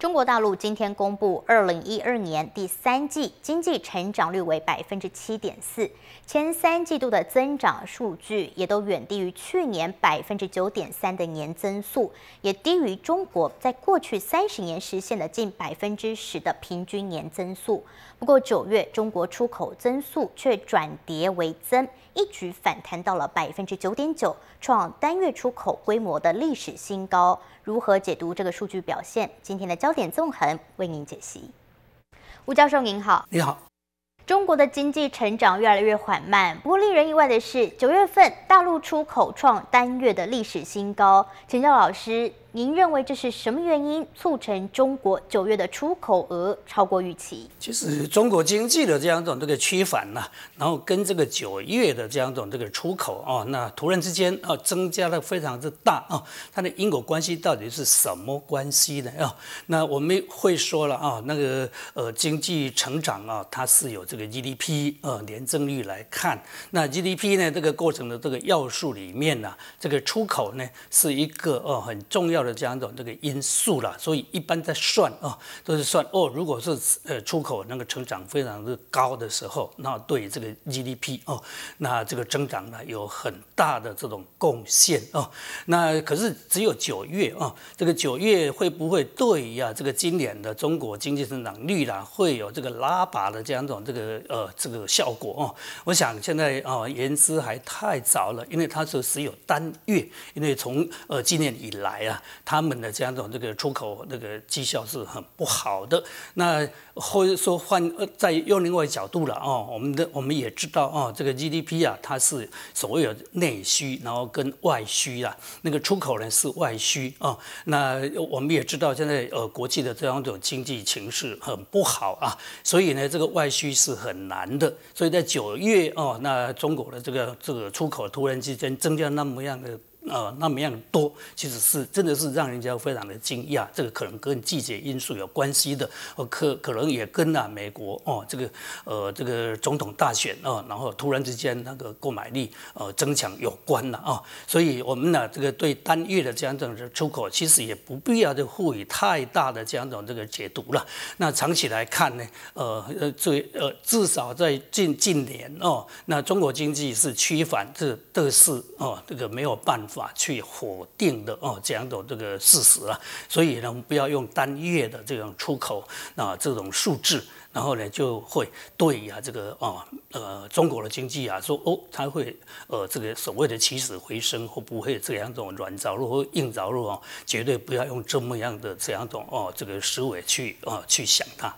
中国大陆今天公布，二零一二年第三季经济成长率为百分之七点四，前三季度的增长数据也都远低于去年百分之九点三的年增速，也低于中国在过去三十年实现的近百分之十的平均年增速。不过九月中国出口增速却转跌为增，一举反弹到了百分之九点九，创单月出口规模的历史新高。如何解读这个数据表现？今天的交。焦点纵横为您解析，吴教授您好，你好。中国的经济成长越来越缓慢，不过令人意外的是，九月份大陆出口创单月的历史新高，请教老师。您认为这是什么原因促成中国九月的出口额超过预期？其实中国经济的这样一种这个趋反呐，然后跟这个九月的这样一种这个出口啊，那突然之间啊增加了非常之大啊，它的因果关系到底是什么关系呢？啊？那我们会说了啊，那个呃经济成长啊，它是有这个 GDP 呃年增率来看，那 GDP 呢这个过程的这个要素里面呢，这个出口呢是一个哦很重要。的这样一种这个因素啦，所以一般在算啊，都是算哦。如果是呃出口那个成长非常的高的时候，那对这个 GDP 哦，那这个增长呢有很大的这种贡献哦。那可是只有九月啊，这个九月会不会对于啊这个今年的中国经济增长率啦，会有这个拉拔的这样一种这个呃这个效果哦？我想现在啊言之还太早了，因为它是只有单月，因为从呃今年以来啊。他们的这样种这个出口那个绩效是很不好的，那或者说换呃再用另外角度了哦，我们的我们也知道哦，这个 GDP 啊，它是所谓的内需，然后跟外需啊，那个出口呢是外需啊，那我们也知道现在呃国际的这样一种经济形势很不好啊，所以呢这个外需是很难的，所以在九月哦，那中国的这个这个出口突然之间增加那么样的。呃，那么样多，其实是真的是让人家非常的惊讶。这个可能跟季节因素有关系的，呃，可可能也跟啊美国哦这个呃这个总统大选哦，然后突然之间那个购买力呃增强有关了啊。所以我们呢这个对单月的这样一种出口，其实也不必要就赋予太大的这样一种这个解读了。那长期来看呢，呃呃最呃至少在近近年哦，那中国经济是趋反这得势哦，这个没有办法。啊，去否定的哦，这样的这个事实啊，所以呢，我们不要用单月的这种出口啊这种数字，然后呢就会对呀，这个啊呃中国的经济啊说哦，它会呃这个所谓的起死回生或不会这样一种软着陆或硬着陆啊，绝对不要用这么样的这样一种哦这个思维去啊去想它。